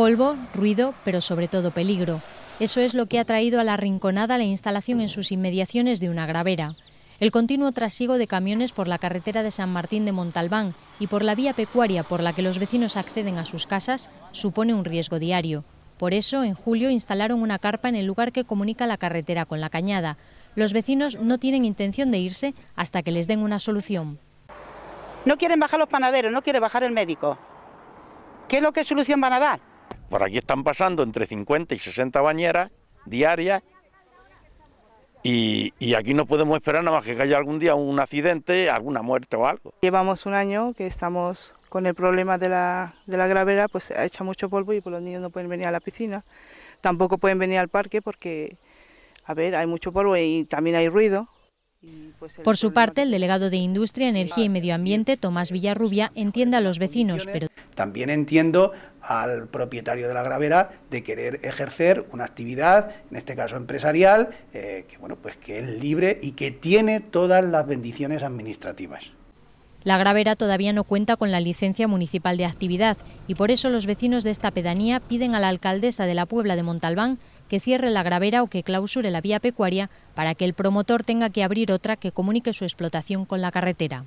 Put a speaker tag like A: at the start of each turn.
A: Polvo, ruido, pero sobre todo peligro. Eso es lo que ha traído a la rinconada la instalación en sus inmediaciones de una gravera. El continuo trasiego de camiones por la carretera de San Martín de Montalbán y por la vía pecuaria por la que los vecinos acceden a sus casas supone un riesgo diario. Por eso, en julio instalaron una carpa en el lugar que comunica la carretera con la cañada. Los vecinos no tienen intención de irse hasta que les den una solución. No quieren bajar los panaderos, no quiere bajar el
B: médico. ¿Qué es lo que solución van a dar?
C: Por aquí están pasando entre 50 y 60 bañeras diarias y, aquí no podemos esperar nada más que haya algún día un accidente, alguna muerte o algo.
B: Llevamos un año que estamos con el problema de la, de pues gravera, pues echa mucho polvo y por pues los niños no pueden venir a la piscina. Tampoco pueden venir al parque porque, a ver, hay mucho polvo y también hay ruido. Pues,
A: Por su parte, el delegado de Industria, Energía y Medio Ambiente, Tomás eh, Villarrubia, pues, entiende a los vecinos, pero
D: también entiendo al propietario de la gravera de querer ejercer una actividad, en este caso empresarial, eh, que bueno, pues que es libre y que tiene todas las bendiciones administrativas.
A: La gravera todavía no cuenta con la licencia municipal de actividad y por eso los vecinos de esta pedanía piden a la alcaldesa de la Puebla de Montalbán que cierre la gravera o que clausure la vía pecuaria para que el promotor tenga que abrir otra que comunique su explotación con la carretera.